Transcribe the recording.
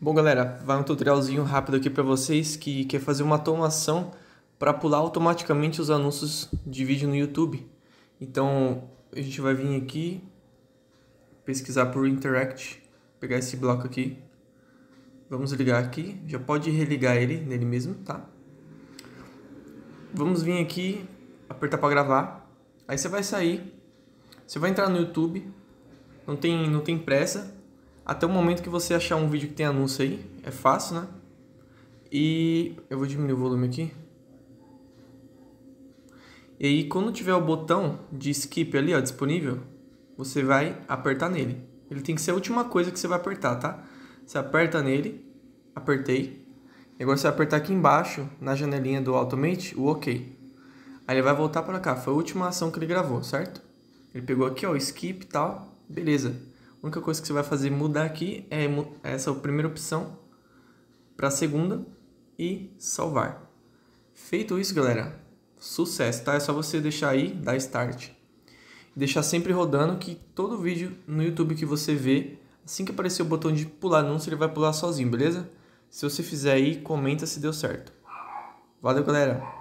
Bom, galera, vai um tutorialzinho rápido aqui para vocês que quer fazer uma automação para pular automaticamente os anúncios de vídeo no YouTube. Então, a gente vai vir aqui, pesquisar por Interact, pegar esse bloco aqui. Vamos ligar aqui, já pode religar ele nele mesmo, tá? Vamos vir aqui, apertar para gravar. Aí você vai sair, você vai entrar no YouTube, não tem, não tem pressa, até o momento que você achar um vídeo que tem anúncio aí. É fácil, né? E eu vou diminuir o volume aqui. E aí, quando tiver o botão de skip ali, ó, disponível, você vai apertar nele. Ele tem que ser a última coisa que você vai apertar, tá? Você aperta nele, apertei. E agora você vai apertar aqui embaixo, na janelinha do Automate, o OK. Aí ele vai voltar para cá, foi a última ação que ele gravou, certo? Ele pegou aqui, ó, skip e tal, beleza. A única coisa que você vai fazer mudar aqui é essa é primeira opção para a segunda e salvar. Feito isso, galera, sucesso, tá? É só você deixar aí, dar start. Deixar sempre rodando que todo vídeo no YouTube que você vê, assim que aparecer o botão de pular anúncio, ele vai pular sozinho, beleza? Se você fizer aí, comenta se deu certo. Valeu, galera!